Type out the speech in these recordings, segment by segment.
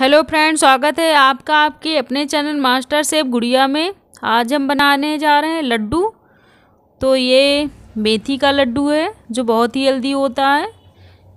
hello friend स्वागत है आपका आपके अपने चैनल मास्टर सेफ गुड़िया में आज हम बनाने जा रहे हैं लड्डू तो ये मेथी का लड्डू है जो बहुत ही हेल्दी होता है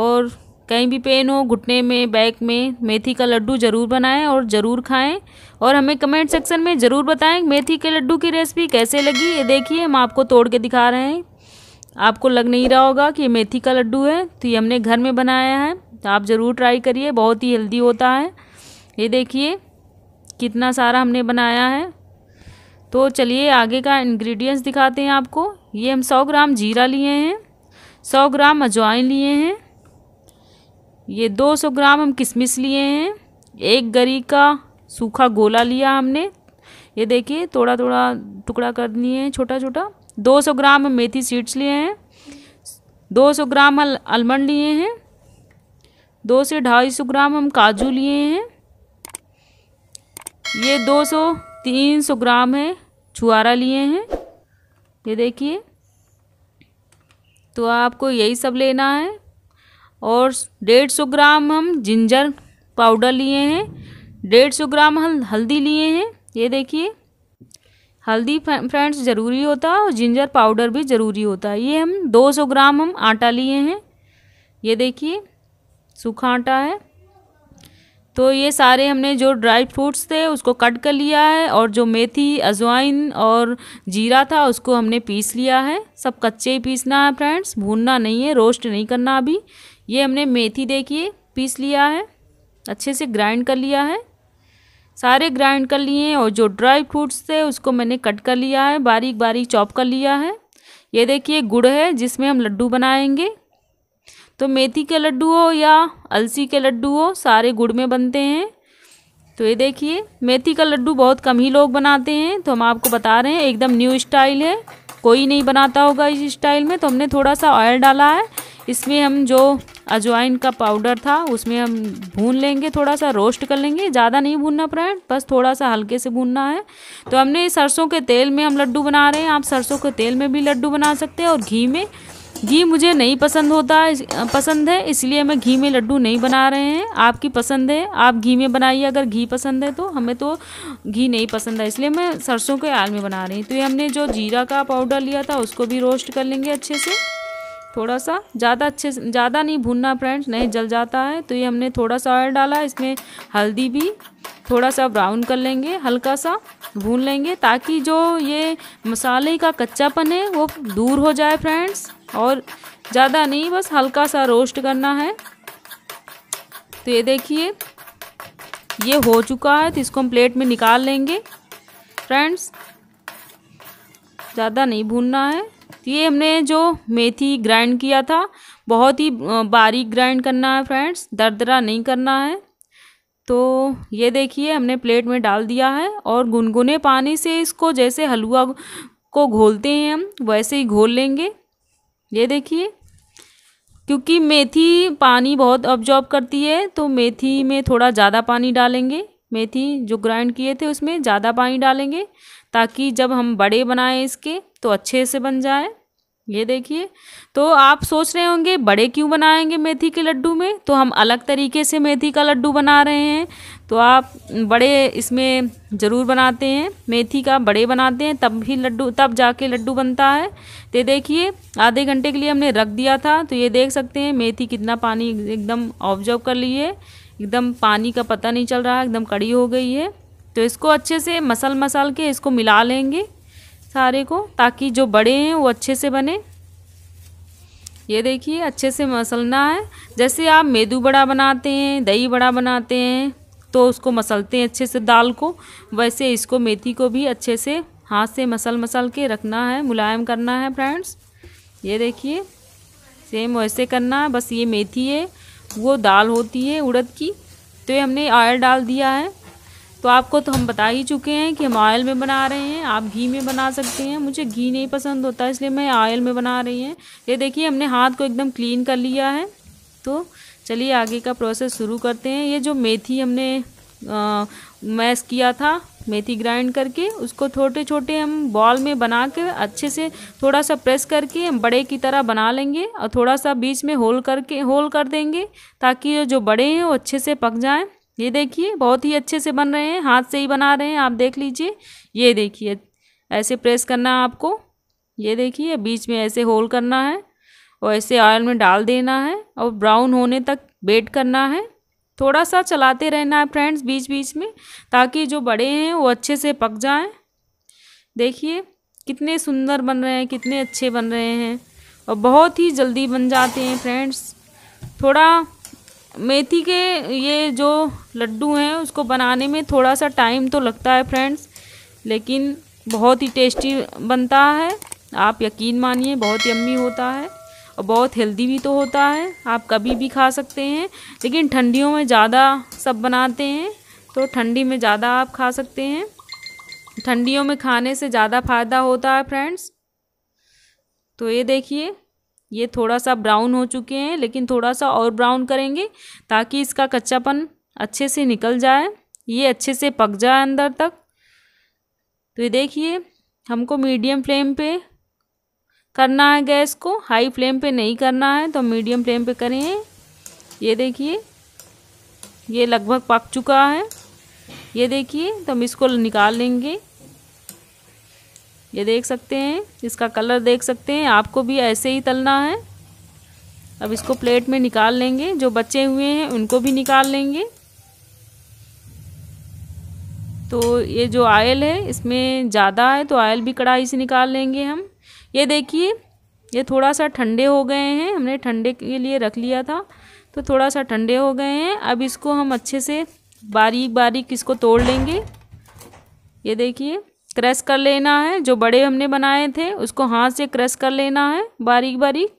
और कहीं भी पेन हो घुटने में बैक में मेथी का लड्डू ज़रूर बनाएं और ज़रूर खाएं और हमें कमेंट सेक्शन में ज़रूर बताएं मेथी के लड्डू की रेसिपी कैसे लगी ये देखिए हम आपको तोड़ के दिखा रहे हैं आपको लग नहीं रहा होगा कि मेथी का लड्डू है तो ये हमने घर में बनाया है तो आप ज़रूर ट्राई करिए बहुत ही हेल्दी होता है ये देखिए कितना सारा हमने बनाया है तो चलिए आगे का इंग्रेडिएंट्स दिखाते हैं आपको ये हम सौ ग्राम जीरा लिए हैं सौ ग्राम अजवाइन लिए हैं ये दो सौ ग्राम हम किशमिश लिए हैं एक गरी का सूखा गोला लिया हमने ये देखिए थोड़ा थोड़ा टुकड़ा कर लिए हैं छोटा छोटा दो सौ ग्राम मेथी सीड्स लिए हैं दो सौ ग्राम अल, अलमंड लिए हैं दो से ढाई सौ ग्राम हम काजू लिए हैं ये दो सौ तीन सौ ग्राम है छुआरा लिए हैं ये देखिए तो आपको यही सब लेना है और डेढ़ सौ ग्राम हम जिंजर पाउडर लिए हैं डेढ़ सौ ग्राम हल हल्दी लिए हैं ये देखिए हल्दी फ्रेंड्स ज़रूरी होता है और जिंजर पाउडर भी ज़रूरी होता है ये हम दो सौ ग्राम हम आटा लिए हैं ये देखिए सूखा आटा है तो ये सारे हमने जो ड्राई फ्रूट्स थे उसको कट कर लिया है और जो मेथी अजवाइन और जीरा था उसको हमने पीस लिया है सब कच्चे ही पीसना है फ्रेंड्स भूनना नहीं है रोस्ट नहीं करना अभी ये हमने मेथी देखिए पीस लिया है अच्छे से ग्राइंड कर लिया है सारे ग्राइंड कर लिए हैं और जो ड्राई फ्रूट्स थे उसको मैंने कट कर लिया है बारीक बारीक चॉप कर लिया है ये देखिए गुड़ है जिसमें हम लड्डू बनाएंगे तो मेथी के लड्डू हो या अलसी के लड्डू हो सारे गुड़ में बनते हैं तो ये देखिए मेथी का लड्डू बहुत कम ही लोग बनाते हैं तो हम आपको बता रहे हैं एकदम न्यू स्टाइल है कोई नहीं बनाता होगा इस स्टाइल में तो हमने थोड़ा सा ऑयल डाला है इसमें हम जो अजवाइन का पाउडर था उसमें हम भून लेंगे थोड़ा सा रोस्ट कर लेंगे ज़्यादा नहीं भूनना फ्रेंड बस थोड़ा सा हल्के से भूनना है तो हमने सरसों के तेल में हम लड्डू बना रहे हैं आप सरसों के तेल में भी लड्डू बना सकते हैं और घी में घी मुझे नहीं पसंद होता पसंद है इसलिए हमें घी में लड्डू नहीं बना रहे हैं आपकी पसंद है आप घी में बनाइए अगर घी पसंद है तो हमें तो घी नहीं पसंद है इसलिए मैं सरसों के आल में बना रही हूँ तो ये हमने जो जीरा का पाउडर लिया था उसको भी रोस्ट कर लेंगे अच्छे से थोड़ा सा ज़्यादा अच्छे से ज़्यादा नहीं भूनना फ्रेंड्स नहीं जल जाता है तो ये हमने थोड़ा सा ऑयल डाला इसमें हल्दी भी थोड़ा सा ब्राउन कर लेंगे हल्का सा भून लेंगे ताकि जो ये मसाले का कच्चापन है वो दूर हो जाए फ्रेंड्स और ज़्यादा नहीं बस हल्का सा रोस्ट करना है तो ये देखिए ये हो चुका है तो इसको हम प्लेट में निकाल लेंगे फ्रेंड्स ज़्यादा नहीं भूनना है तो ये हमने जो मेथी ग्राइंड किया था बहुत ही बारीक ग्राइंड करना है फ्रेंड्स दरदरा नहीं करना है तो ये देखिए हमने प्लेट में डाल दिया है और गुनगुने पानी से इसको जैसे हलवा को घोलते हैं हम वैसे ही घोल लेंगे ये देखिए क्योंकि मेथी पानी बहुत ऑब्जॉर्ब करती है तो मेथी में थोड़ा ज़्यादा पानी डालेंगे मेथी जो ग्राइंड किए थे उसमें ज़्यादा पानी डालेंगे ताकि जब हम बड़े बनाएं इसके तो अच्छे से बन जाए ये देखिए तो आप सोच रहे होंगे बड़े क्यों बनाएंगे मेथी के लड्डू में तो हम अलग तरीके से मेथी का लड्डू बना रहे हैं तो आप बड़े इसमें ज़रूर बनाते हैं मेथी का बड़े बनाते हैं तब भी लड्डू तब जाके लड्डू बनता है तो देखिए आधे घंटे के लिए हमने रख दिया था तो ये देख सकते हैं मेथी कितना पानी एकदम ऑब्जर्व कर ली है एकदम पानी का पता नहीं चल रहा है एकदम कड़ी हो गई है तो इसको अच्छे से मसल मसल के इसको मिला लेंगे सारे को ताकि जो बड़े हैं वो अच्छे से बने ये देखिए अच्छे से मसलना है जैसे आप मेदू बड़ा बनाते हैं दही बड़ा बनाते हैं तो उसको मसलते हैं अच्छे से दाल को वैसे इसको मेथी को भी अच्छे से हाथ से मसल मसल के रखना है मुलायम करना है फ्रेंड्स ये देखिए सेम वैसे करना है बस ये मेथी है वो दाल होती है उड़द की तो ये हमने ऑयल डाल दिया है तो आपको तो हम बता ही चुके हैं कि हम ऑयल में बना रहे हैं आप घी में बना सकते हैं मुझे घी नहीं पसंद होता इसलिए मैं ऑयल में बना रही हैं ये देखिए हमने हाथ को एकदम क्लीन कर लिया है तो चलिए आगे का प्रोसेस शुरू करते हैं ये जो मेथी हमने मैश किया था मेथी ग्राइंड करके उसको छोटे छोटे हम बॉल में बना कर अच्छे से थोड़ा सा प्रेस करके हम बड़े की तरह बना लेंगे और थोड़ा सा बीच में होल करके होल कर देंगे ताकि जो बड़े हैं वो अच्छे से पक जाएं ये देखिए बहुत ही अच्छे से बन रहे हैं हाथ से ही बना रहे हैं आप देख लीजिए ये देखिए ऐसे प्रेस करना है आपको ये देखिए बीच में ऐसे होल करना है और ऐसे ऑयल में डाल देना है और ब्राउन होने तक वेट करना है थोड़ा सा चलाते रहना है फ्रेंड्स बीच बीच में ताकि जो बड़े हैं वो अच्छे से पक जाएं देखिए कितने सुंदर बन रहे हैं कितने अच्छे बन रहे हैं और बहुत ही जल्दी बन जाते हैं फ्रेंड्स थोड़ा मेथी के ये जो लड्डू हैं उसको बनाने में थोड़ा सा टाइम तो लगता है फ्रेंड्स लेकिन बहुत ही टेस्टी बनता है आप यकीन मानिए बहुत यम्मी होता है और बहुत हेल्दी भी तो होता है आप कभी भी खा सकते हैं लेकिन ठंडियों में ज़्यादा सब बनाते हैं तो ठंडी में ज़्यादा आप खा सकते हैं ठंडियों में खाने से ज़्यादा फ़ायदा होता है फ्रेंड्स तो ये देखिए ये थोड़ा सा ब्राउन हो चुके हैं लेकिन थोड़ा सा और ब्राउन करेंगे ताकि इसका कच्चापन अच्छे से निकल जाए ये अच्छे से पक जाए अंदर तक तो ये देखिए हमको मीडियम फ्लेम पे करना है गैस को हाई फ्लेम पे नहीं करना है तो मीडियम फ्लेम पे करें ये देखिए ये लगभग पक चुका है ये देखिए तो हम इसको निकाल लेंगे ये देख सकते हैं इसका कलर देख सकते हैं आपको भी ऐसे ही तलना है अब इसको प्लेट में निकाल लेंगे जो बचे हुए हैं उनको भी निकाल लेंगे तो ये जो आयल है इसमें ज़्यादा है तो आयल भी कढ़ाई से निकाल लेंगे हम ये देखिए ये थोड़ा सा ठंडे हो गए हैं हमने ठंडे के लिए रख लिया था तो थोड़ा सा ठंडे हो गए हैं अब इसको हम अच्छे से बारीक बारीक इसको तोड़ लेंगे ये देखिए क्रश कर लेना है जो बड़े हमने बनाए थे उसको हाथ से क्रश कर लेना है बारीक बारीक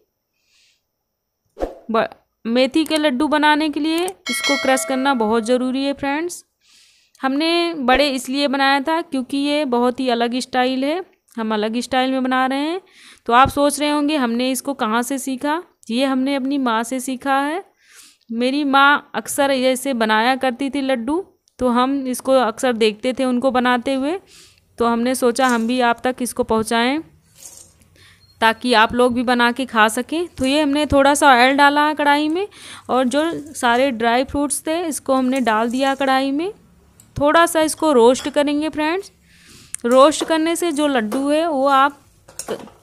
मेथी के लड्डू बनाने के लिए इसको क्रश करना बहुत ज़रूरी है फ्रेंड्स हमने बड़े इसलिए बनाया था क्योंकि ये बहुत ही अलग स्टाइल है हम अलग स्टाइल में बना रहे हैं तो आप सोच रहे होंगे हमने इसको कहाँ से सीखा ये हमने अपनी माँ से सीखा है मेरी माँ अक्सर ऐसे बनाया करती थी लड्डू तो हम इसको अक्सर देखते थे उनको बनाते हुए तो हमने सोचा हम भी आप तक इसको पहुँचाएँ ताकि आप लोग भी बना के खा सकें तो ये हमने थोड़ा सा ऑयल डाला है कढ़ाई में और जो सारे ड्राई फ्रूट्स थे इसको हमने डाल दिया कढ़ाई में थोड़ा सा इसको रोस्ट करेंगे फ्रेंड्स रोस्ट करने से जो लड्डू है वो आप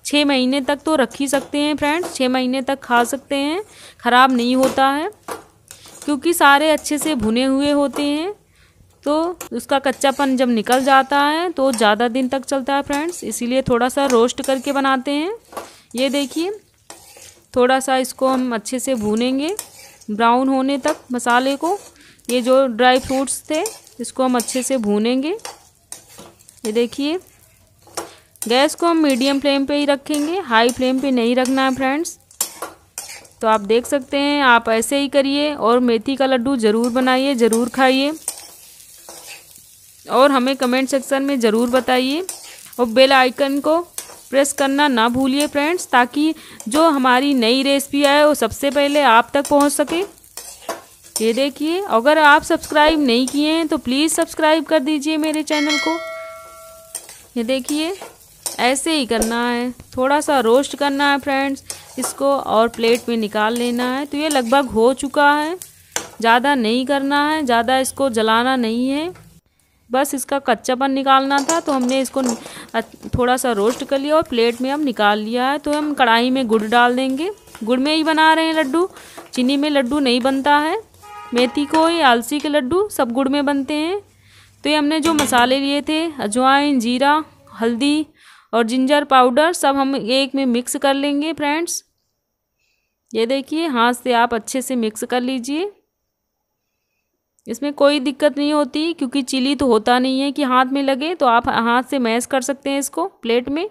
छः महीने तक तो रख ही सकते हैं फ्रेंड्स छः महीने तक खा सकते हैं ख़राब नहीं होता है क्योंकि सारे अच्छे से भुने हुए होते हैं तो उसका कच्चापन जब निकल जाता है तो ज़्यादा दिन तक चलता है फ्रेंड्स इसीलिए थोड़ा सा रोस्ट करके बनाते हैं ये देखिए थोड़ा सा इसको हम अच्छे से भूनेंगे ब्राउन होने तक मसाले को ये जो ड्राई फ्रूट्स थे इसको हम अच्छे से भूनेंगे ये देखिए गैस को हम मीडियम फ्लेम पे ही रखेंगे हाई फ्लेम पे नहीं रखना है फ्रेंड्स तो आप देख सकते हैं आप ऐसे ही करिए और मेथी का लड्डू ज़रूर बनाइए ज़रूर खाइए और हमें कमेंट सेक्शन में ज़रूर बताइए और बेल आइकन को प्रेस करना ना भूलिए फ्रेंड्स ताकि जो हमारी नई रेसिपी आए वो सबसे पहले आप तक पहुंच सके ये देखिए अगर आप सब्सक्राइब नहीं किए हैं तो प्लीज़ सब्सक्राइब कर दीजिए मेरे चैनल को ये देखिए ऐसे ही करना है थोड़ा सा रोस्ट करना है फ्रेंड्स इसको और प्लेट में निकाल लेना है तो ये लगभग हो चुका है ज़्यादा नहीं करना है ज़्यादा इसको जलाना नहीं है बस इसका कच्चापन निकालना था तो हमने इसको थोड़ा सा रोस्ट कर लिया और प्लेट में हम निकाल लिया है तो हम कढ़ाई में गुड़ डाल देंगे गुड़ में ही बना रहे हैं लड्डू चीनी में लड्डू नहीं बनता है मेथी को या आलसी के लड्डू सब गुड़ में बनते हैं तो ये हमने जो मसाले लिए थे अजवाइन जीरा हल्दी और जिंजर पाउडर सब हम एक में मिक्स कर लेंगे फ्रेंड्स ये देखिए हाथ से आप अच्छे से मिक्स कर लीजिए इसमें कोई दिक्कत नहीं होती क्योंकि चिली तो होता नहीं है कि हाथ में लगे तो आप हाथ से मैश कर सकते हैं इसको प्लेट में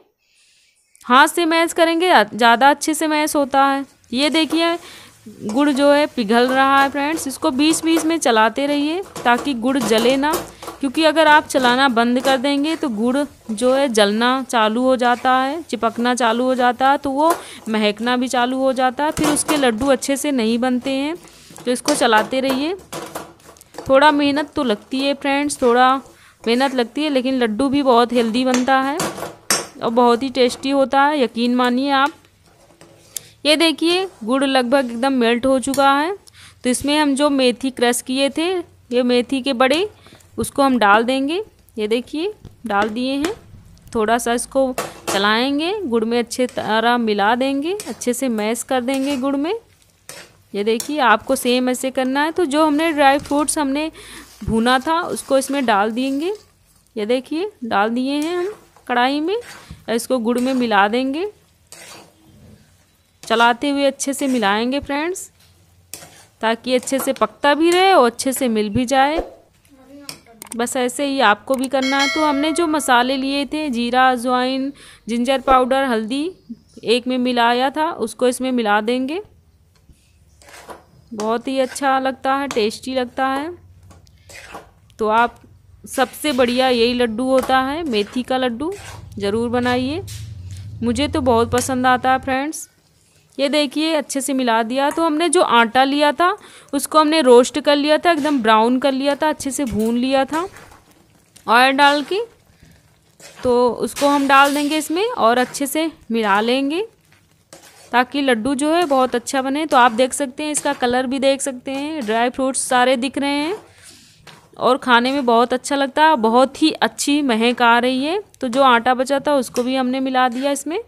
हाथ से मैश करेंगे ज़्यादा अच्छे से मैश होता है ये देखिए गुड़ जो है पिघल रहा है फ्रेंड्स इसको बीच बीच में चलाते रहिए ताकि गुड़ जले ना क्योंकि अगर आप चलाना बंद कर देंगे तो गुड़ जो है जलना चालू हो जाता है चिपकना चालू हो जाता है तो वो महकना भी चालू हो जाता है फिर उसके लड्डू अच्छे से नहीं बनते हैं तो इसको चलाते रहिए थोड़ा मेहनत तो लगती है फ्रेंड्स थोड़ा मेहनत लगती है लेकिन लड्डू भी बहुत हेल्दी बनता है और बहुत ही टेस्टी होता है यकीन मानिए आप ये देखिए गुड़ लगभग एकदम मेल्ट हो चुका है तो इसमें हम जो मेथी क्रश किए थे ये मेथी के बड़े उसको हम डाल देंगे ये देखिए डाल दिए हैं थोड़ा सा इसको चलाएंगे गुड़ में अच्छे तरह मिला देंगे अच्छे से मैश कर देंगे गुड़ में ये देखिए आपको सेम ऐसे करना है तो जो हमने ड्राई फ्रूट्स हमने भुना था उसको इसमें डाल देंगे ये देखिए डाल दिए हैं हम कढ़ाई में इसको गुड़ में मिला देंगे चलाते हुए अच्छे से मिलाएंगे फ्रेंड्स ताकि अच्छे से पकता भी रहे और अच्छे से मिल भी जाए बस ऐसे ही आपको भी करना है तो हमने जो मसाले लिए थे जीरा अजवाइन जिंजर पाउडर हल्दी एक में मिलाया था उसको इसमें मिला देंगे बहुत ही अच्छा लगता है टेस्टी लगता है तो आप सबसे बढ़िया यही लड्डू होता है मेथी का लड्डू ज़रूर बनाइए मुझे तो बहुत पसंद आता है फ्रेंड्स ये देखिए अच्छे से मिला दिया तो हमने जो आटा लिया था उसको हमने रोस्ट कर लिया था एकदम ब्राउन कर लिया था अच्छे से भून लिया था ऑयल डाल के तो उसको हम डाल देंगे इसमें और अच्छे से मिला लेंगे ताकि लड्डू जो है बहुत अच्छा बने तो आप देख सकते हैं इसका कलर भी देख सकते हैं ड्राई फ्रूट्स सारे दिख रहे हैं और खाने में बहुत अच्छा लगता है बहुत ही अच्छी महक आ रही है तो जो आटा बचा था उसको भी हमने मिला दिया इसमें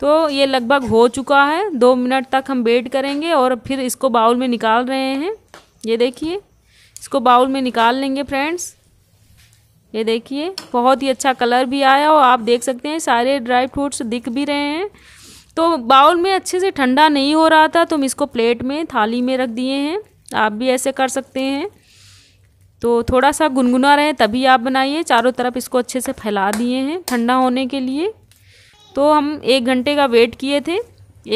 तो ये लगभग हो चुका है दो मिनट तक हम वेट करेंगे और फिर इसको बाउल में निकाल रहे हैं ये देखिए इसको बाउल में निकाल लेंगे फ्रेंड्स ये देखिए बहुत ही अच्छा कलर भी आया और आप देख सकते हैं सारे ड्राई फ्रूट्स दिख भी रहे हैं तो बाउल में अच्छे से ठंडा नहीं हो रहा था तो हम इसको प्लेट में थाली में रख दिए हैं आप भी ऐसे कर सकते हैं तो थोड़ा सा गुनगुना रहे तभी आप बनाइए चारों तरफ इसको अच्छे से फैला दिए हैं ठंडा होने के लिए तो हम एक घंटे का वेट किए थे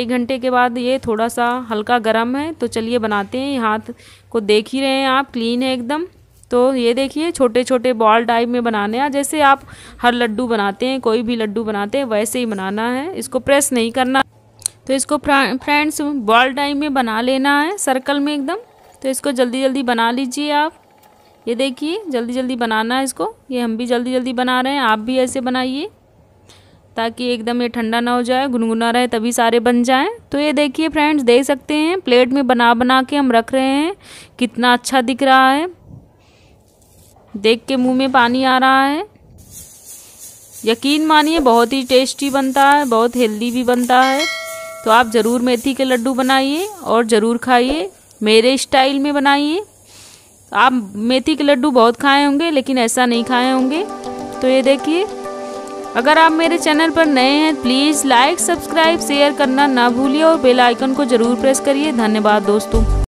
एक घंटे के बाद ये थोड़ा सा हल्का गर्म है तो चलिए बनाते हैं हाथ को देख ही रहे हैं आप क्लीन है एकदम तो ये देखिए छोटे छोटे बॉल टाइप में बनाने हैं जैसे आप हर लड्डू बनाते हैं कोई भी लड्डू बनाते हैं वैसे ही बनाना है इसको प्रेस नहीं करना तो इसको फ्रेंड्स बॉल टाइप में बना लेना है सर्कल में एकदम तो इसको जल्दी जल्दी बना लीजिए आप ये देखिए जल्दी जल्दी बनाना है इसको ये हम भी जल्दी जल्दी बना रहे हैं आप भी ऐसे बनाइए ताकि एकदम ये ठंडा ना हो जाए गुनगुना रहे तभी सारे बन जाएं तो ये देखिए फ्रेंड्स देख सकते हैं प्लेट में बना बना के हम रख रहे हैं कितना अच्छा दिख रहा है देख के मुंह में पानी आ रहा है यकीन मानिए बहुत ही टेस्टी बनता है बहुत हेल्दी भी बनता है तो आप ज़रूर मेथी के लड्डू बनाइए और ज़रूर खाइए मेरे स्टाइल में बनाइए आप मेथी के लड्डू बहुत खाए होंगे लेकिन ऐसा नहीं खाए होंगे तो ये देखिए अगर आप मेरे चैनल पर नए हैं प्लीज़ लाइक सब्सक्राइब शेयर करना ना भूलिए और बेल आइकन को ज़रूर प्रेस करिए धन्यवाद दोस्तों